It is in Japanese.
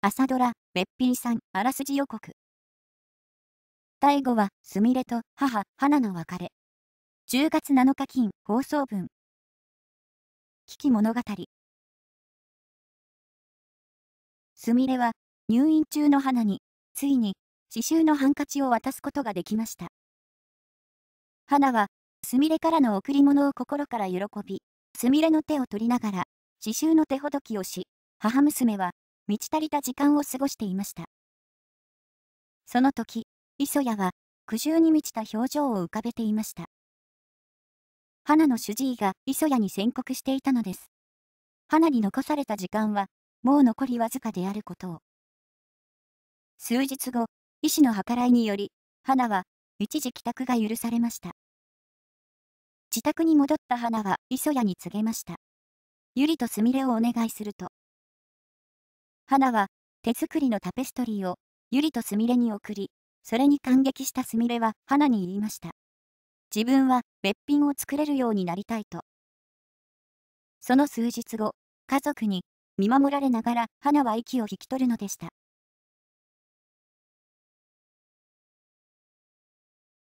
朝ドラ、べっぴんさん、あらすじ予告。最後は、すみれと母、花の別れ。10月7日金、放送分。危機物語。すみれは、入院中の花に、ついに、刺繍のハンカチを渡すことができました。花は、すみれからの贈り物を心から喜び、すみれの手を取りながら、刺繍の手ほどきをし、母娘は、満ち足りた時間を過ごしていました。その時、磯谷は苦渋に満ちた表情を浮かべていました。花の主治医が磯谷に宣告していたのです。花に残された時間は、もう残りわずかであることを。数日後、医師の計らいにより、花は、一時帰宅が許されました。自宅に戻った花は、磯谷に告げました。ゆりとすみれをお願いすると、花は手作りのタペストリーをゆりとすみれに送り、それに感激したすみれは花に言いました。自分は別品を作れるようになりたいと。その数日後、家族に見守られながら花は息を引き取るのでした。